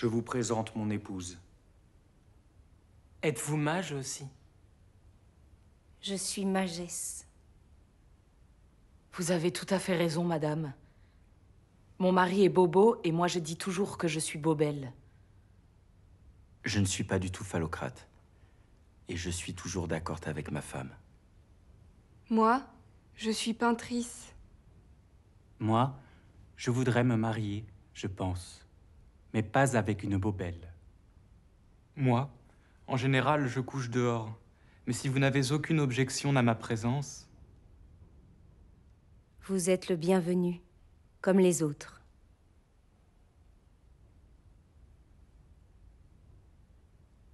Je vous présente mon épouse. Êtes-vous mage aussi Je suis majesse. Vous avez tout à fait raison, madame. Mon mari est bobo et moi je dis toujours que je suis bobelle. Je ne suis pas du tout phallocrate. Et je suis toujours d'accord avec ma femme. Moi, je suis peintrice. Moi, je voudrais me marier, je pense mais pas avec une bobelle. Moi, en général, je couche dehors, mais si vous n'avez aucune objection à ma présence... Vous êtes le bienvenu, comme les autres.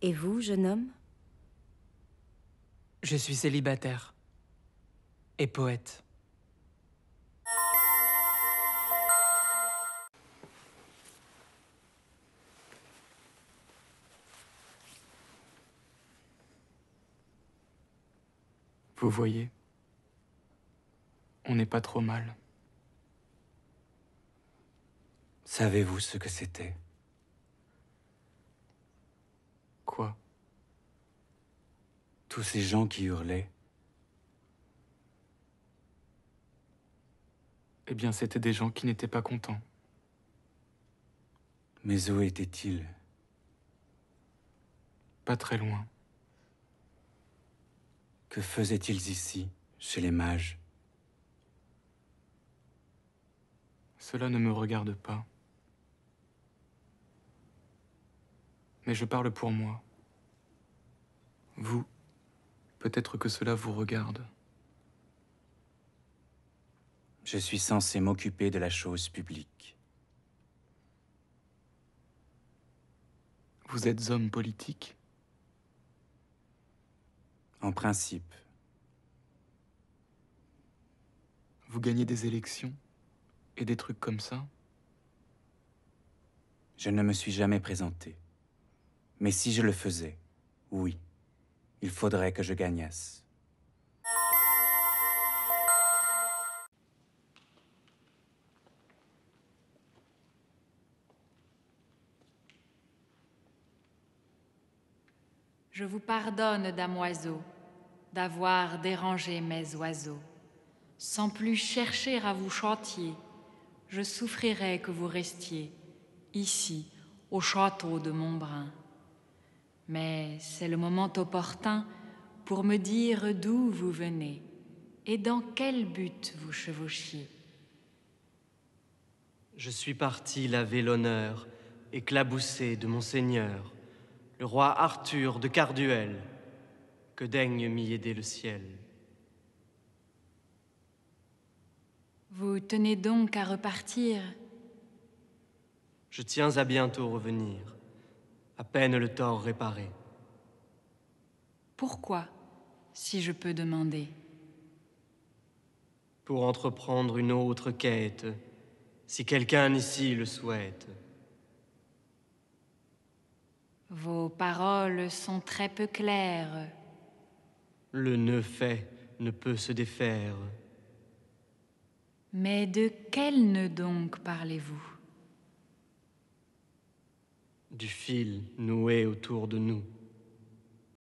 Et vous, jeune homme Je suis célibataire et poète. Vous voyez, on n'est pas trop mal. Savez-vous ce que c'était Quoi Tous ces gens qui hurlaient. Eh bien, c'était des gens qui n'étaient pas contents. Mais où étaient-ils Pas très loin. Que faisaient-ils ici, chez les mages Cela ne me regarde pas. Mais je parle pour moi. Vous, peut-être que cela vous regarde. Je suis censé m'occuper de la chose publique. Vous êtes homme politique en principe. Vous gagnez des élections et des trucs comme ça Je ne me suis jamais présenté. Mais si je le faisais, oui, il faudrait que je gagnasse. Je vous pardonne, dame oiseau d'avoir dérangé mes oiseaux. Sans plus chercher à vous chantier, je souffrirais que vous restiez ici, au château de Montbrun. Mais c'est le moment opportun pour me dire d'où vous venez et dans quel but vous chevauchiez. Je suis parti laver l'honneur éclaboussé de mon seigneur, le roi Arthur de Carduel que daigne m'y aider le ciel. Vous tenez donc à repartir Je tiens à bientôt revenir, à peine le tort réparé. Pourquoi, si je peux demander Pour entreprendre une autre quête, si quelqu'un ici le souhaite. Vos paroles sont très peu claires, le nœud fait ne peut se défaire. Mais de quel nœud donc parlez-vous Du fil noué autour de nous.